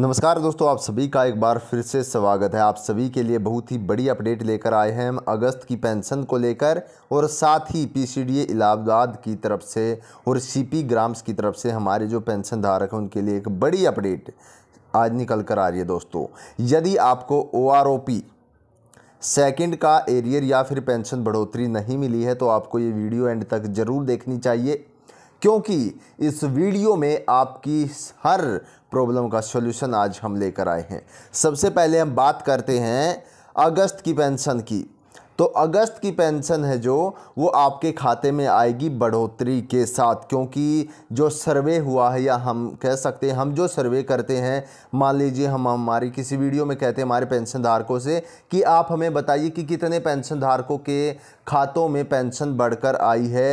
नमस्कार दोस्तों आप सभी का एक बार फिर से स्वागत है आप सभी के लिए बहुत ही बड़ी अपडेट लेकर आए हैं हम अगस्त की पेंशन को लेकर और साथ ही पीसीडीए इलाहाबाद की तरफ से और सीपी ग्राम्स की तरफ से हमारे जो पेंशन धारक हैं उनके लिए एक बड़ी अपडेट आज निकल कर आ रही है दोस्तों यदि आपको O R O P second का एरियर या फिर पेंशन बढ़ोतरी नहीं मिली है तो आपको ये वीडियो एंड तक ज़रूर देखनी चाहिए क्योंकि इस वीडियो में आपकी हर प्रॉब्लम का सॉल्यूशन आज हम लेकर आए हैं सबसे पहले हम बात करते हैं अगस्त की पेंशन की तो अगस्त की पेंशन है जो वो आपके खाते में आएगी बढ़ोतरी के साथ क्योंकि जो सर्वे हुआ है या हम कह सकते हैं हम जो सर्वे करते हैं मान लीजिए हम हमारी किसी वीडियो में कहते हैं हमारे पेंशन धारकों से कि आप हमें बताइए कि कितने पेंशन धारकों के खातों में पेंशन बढ़कर आई है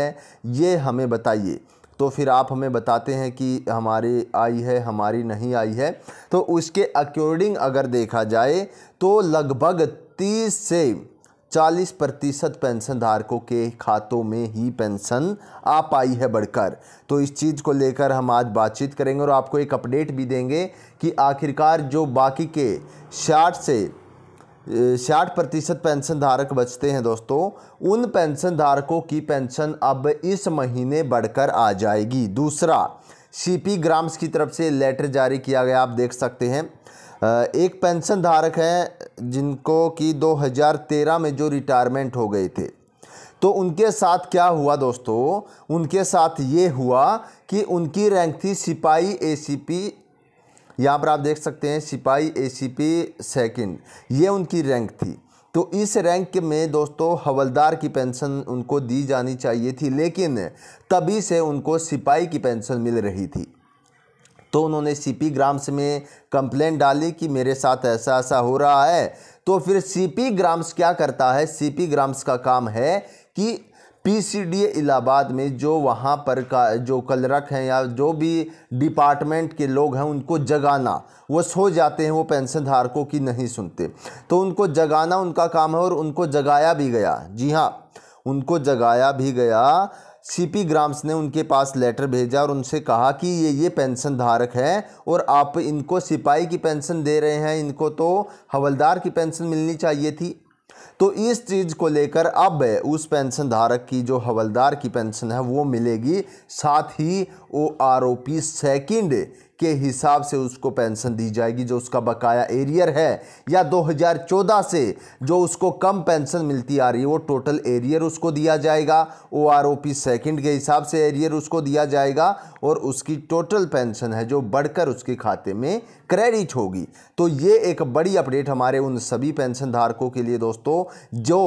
ये हमें बताइए तो फिर आप हमें बताते हैं कि हमारी आई है हमारी नहीं आई है तो उसके अकॉर्डिंग अगर देखा जाए तो लगभग तीस से चालीस प्रतिशत पेंशन धारकों के खातों में ही पेंशन आ पाई है बढ़कर तो इस चीज़ को लेकर हम आज बातचीत करेंगे और आपको एक अपडेट भी देंगे कि आखिरकार जो बाकी के साठ से साठ प्रतिशत पेंशन धारक बचते हैं दोस्तों उन पेंशन धारकों की पेंशन अब इस महीने बढ़कर आ जाएगी दूसरा सीपी ग्राम्स की तरफ से लेटर जारी किया गया आप देख सकते हैं एक पेंशन धारक है जिनको कि 2013 में जो रिटायरमेंट हो गए थे तो उनके साथ क्या हुआ दोस्तों उनके साथ ये हुआ कि उनकी रैंक थी सिपाही एसीपी यहाँ पर आप देख सकते हैं सिपाही ए सी पी सेकेंड ये उनकी रैंक थी तो इस रैंक में दोस्तों हवलदार की पेंशन उनको दी जानी चाहिए थी लेकिन तभी से उनको सिपाही की पेंशन मिल रही थी तो उन्होंने सीपी ग्राम्स में कंप्लेंट डाली कि मेरे साथ ऐसा ऐसा हो रहा है तो फिर सीपी ग्राम्स क्या करता है सीपी ग्राम्स का काम है कि पीसीडी इलाहाबाद में जो वहाँ पर का जो कलरक हैं या जो भी डिपार्टमेंट के लोग हैं उनको जगाना वो सो जाते हैं वो पेंशन धारकों की नहीं सुनते तो उनको जगाना उनका काम है और उनको जगाया भी गया जी हाँ उनको जगाया भी गया सीपी ग्राम्स ने उनके पास लेटर भेजा और उनसे कहा कि ये ये पेंशन धारक हैं और आप इनको सिपाही की पेंशन दे रहे हैं इनको तो हवलदार की पेंशन मिलनी चाहिए थी तो इस चीज़ को लेकर अब उस पेंशन धारक की जो हवलदार की पेंशन है वो मिलेगी साथ ही वो आरोपी सेकेंड के हिसाब से उसको पेंशन दी जाएगी जो उसका बकाया एरियर है या 2014 से जो उसको कम पेंशन मिलती आ रही है वो टोटल एरियर उसको दिया जाएगा O R O P second के हिसाब से एरियर उसको दिया जाएगा और उसकी टोटल पेंशन है जो बढ़कर उसके खाते में क्रेडिट होगी तो ये एक बड़ी अपडेट हमारे उन सभी पेंशन धारकों के लिए दोस्तों जो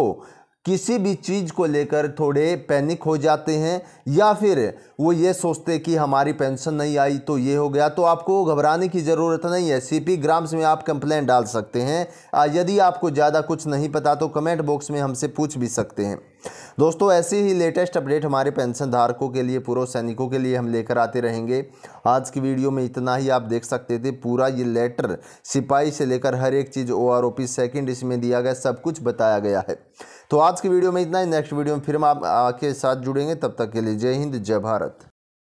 किसी भी चीज़ को लेकर थोड़े पैनिक हो जाते हैं या फिर वो ये सोचते कि हमारी पेंशन नहीं आई तो ये हो गया तो आपको घबराने की ज़रूरत नहीं है सीपी ग्राम्स में आप कंप्लेंट डाल सकते हैं यदि आपको ज़्यादा कुछ नहीं पता तो कमेंट बॉक्स में हमसे पूछ भी सकते हैं दोस्तों ऐसे ही लेटेस्ट अपडेट हमारे पेंशन धारकों के लिए पूर्व सैनिकों के लिए हम लेकर आते रहेंगे आज की वीडियो में इतना ही आप देख सकते थे पूरा ये लेटर सिपाही से लेकर हर एक चीज़ O R O P second इसमें दिया गया सब कुछ बताया गया है तो आज की वीडियो में इतना ही नेक्स्ट वीडियो में फिर हम आप साथ जुड़ेंगे तब तक के लिए जय हिंद जय भारत